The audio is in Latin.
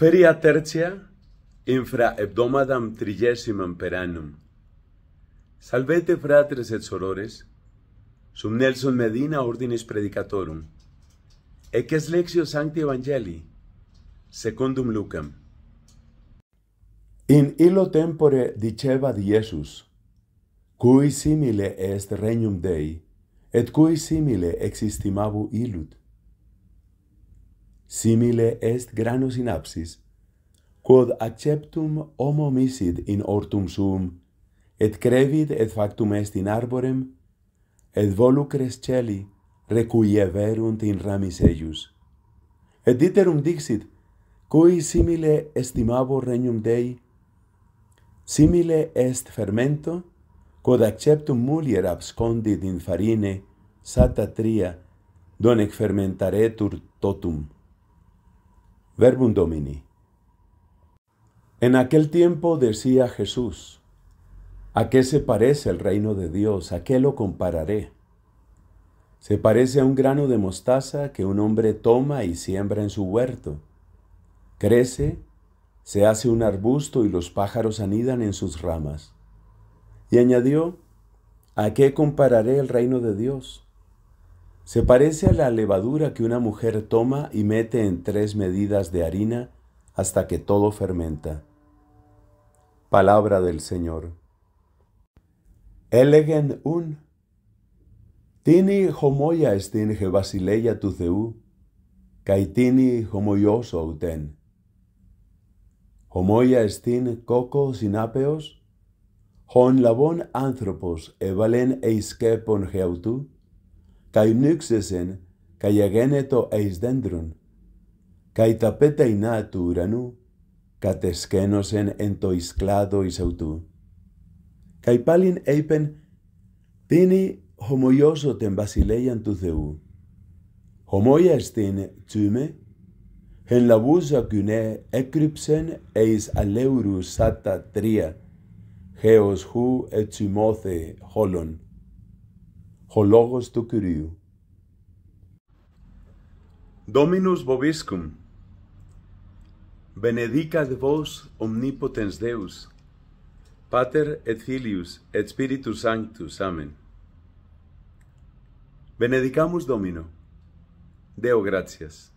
Feria tertia infra hebdomadam trigesimam per annum. Salvete fratres et sorores, sum Nelson Medina ordinis predicatorum, ec es lexio sancti evangelii, secundum lucam. In illo tempore diceva di Iesus, cui simile est regnum Dei, et cui simile existimavu illud simile est grano synapsis quod acceptum homo misit in hortum suum et crevit et factum est in arborem et volucres celi recuieverunt in ramis eius et iterum dixit cui simile estimabo regnum dei simile est fermento quod acceptum mulier abscondit in farine sata tria donec fermentaretur totum Verbum Domini. En aquel tiempo decía Jesús, ¿a qué se parece el reino de Dios? ¿A qué lo compararé? Se parece a un grano de mostaza que un hombre toma y siembra en su huerto. Crece, se hace un arbusto y los pájaros anidan en sus ramas. Y añadió, ¿a qué compararé el reino de Dios? Se parece a la levadura que una mujer toma y mete en tres medidas de harina hasta que todo fermenta. Palabra del Señor. Elegen un. Tini homoya estinge basileia tu ceu, caitini homoyoso auten. Homoya estin coco sinapeos, hon LABON anthropos evalen eiskepon geautu, καί νύξεσεν, καί εγένετο εις δέντρον, καί τα πέτα ηνά του ουρανού, κατεσκένωσεν εν το εισκλάδο εις αυτού. Καί πάλιν είπεν, τίνι χωμοϊώσω την βασιλέιαν του Θεού. Χομόια στην τσίμε, εν λαβούσα κουνέ έκρυψεν εις αλεύρου σάτα τρία, χέος χου ετσιμόθε χόλον. ho logos tu Dominus vobiscum, benedicat vos omnipotens Deus, Pater et Filius et Spiritus Sanctus. Amen. Benedicamus Domino. Deo gratias.